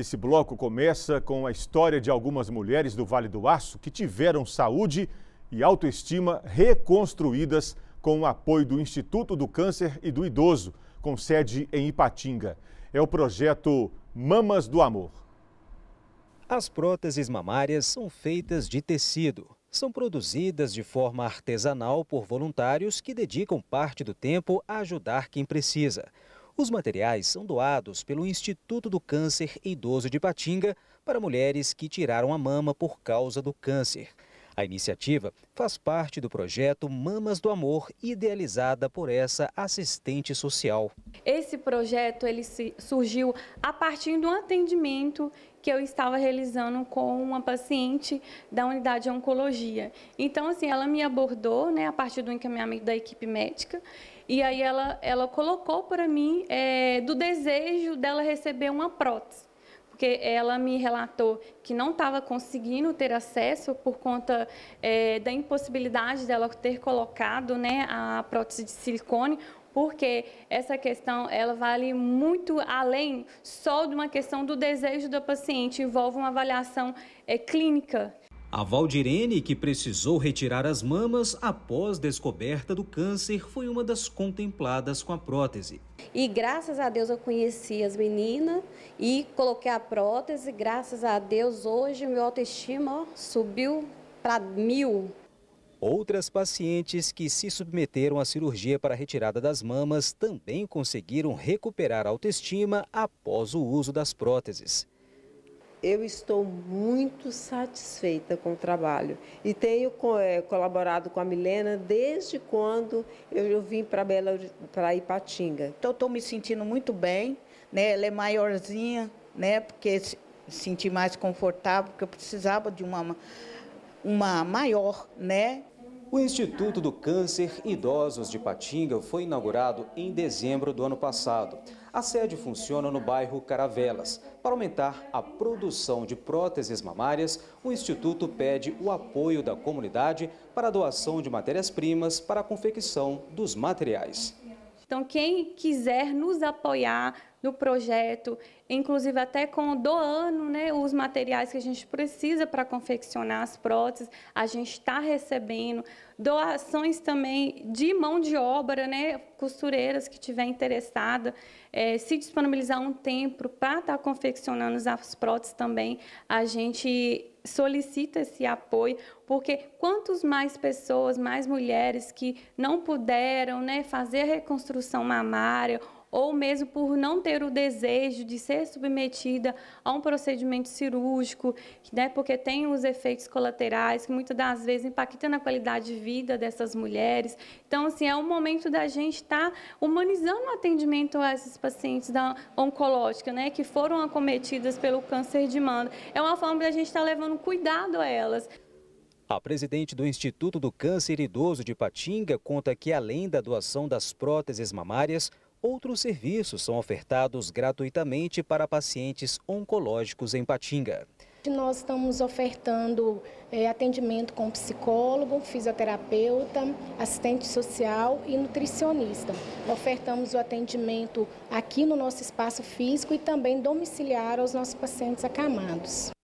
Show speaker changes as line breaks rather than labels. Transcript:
Esse bloco começa com a história de algumas mulheres do Vale do Aço que tiveram saúde e autoestima reconstruídas com o apoio do Instituto do Câncer e do Idoso, com sede em Ipatinga. É o projeto Mamas do Amor. As próteses mamárias são feitas de tecido. São produzidas de forma artesanal por voluntários que dedicam parte do tempo a ajudar quem precisa. Os materiais são doados pelo Instituto do Câncer Idoso de Patinga para mulheres que tiraram a mama por causa do câncer. A iniciativa faz parte do projeto Mamas do Amor, idealizada por essa assistente social.
Esse projeto ele surgiu a partir de um atendimento que eu estava realizando com uma paciente da unidade de oncologia. Então, assim, ela me abordou, né, a partir do encaminhamento da equipe médica, e aí ela, ela colocou para mim é, do desejo dela receber uma prótese porque ela me relatou que não estava conseguindo ter acesso por conta é, da impossibilidade dela ter colocado né, a prótese de silicone, porque essa questão ela vale muito além só de uma questão do desejo da paciente, envolve uma avaliação é, clínica
a Valdirene, que precisou retirar as mamas após descoberta do câncer, foi uma das contempladas com a prótese.
E graças a Deus eu conheci as meninas e coloquei a prótese. Graças a Deus hoje meu autoestima ó, subiu para mil.
Outras pacientes que se submeteram à cirurgia para a retirada das mamas também conseguiram recuperar a autoestima após o uso das próteses
eu estou muito satisfeita com o trabalho e tenho é, colaborado com a Milena desde quando eu vim para Bela para Ipatinga. Então estou me sentindo muito bem, né? Ela é maiorzinha, né? Porque senti mais confortável, porque eu precisava de uma uma maior, né?
O Instituto do Câncer Idosos de Patinga foi inaugurado em dezembro do ano passado. A sede funciona no bairro Caravelas. Para aumentar a produção de próteses mamárias, o Instituto pede o apoio da comunidade para a doação de matérias-primas para a confecção dos materiais.
Então, quem quiser nos apoiar, no projeto, inclusive até com doando né, os materiais que a gente precisa para confeccionar as próteses, a gente está recebendo doações também de mão de obra, né, costureiras que tiver interessada, é, se disponibilizar um tempo para estar tá confeccionando as próteses também, a gente solicita esse apoio, porque quantos mais pessoas, mais mulheres que não puderam né, fazer a reconstrução mamária ou mesmo por não ter o desejo de ser submetida a um procedimento cirúrgico, né, porque tem os efeitos colaterais que muitas das vezes impactam na qualidade de vida dessas mulheres. Então, assim, é o momento da gente estar tá humanizando o atendimento a esses pacientes da oncológica, né, que foram acometidas pelo câncer de mama. É uma forma da gente estar tá levando cuidado a elas.
A presidente do Instituto do Câncer Idoso de Patinga conta que, além da doação das próteses mamárias, Outros serviços são ofertados gratuitamente para pacientes oncológicos em Patinga. Nós estamos ofertando é, atendimento com psicólogo, fisioterapeuta, assistente social e nutricionista. Ofertamos o atendimento aqui no nosso espaço físico e também domiciliar aos nossos pacientes acamados.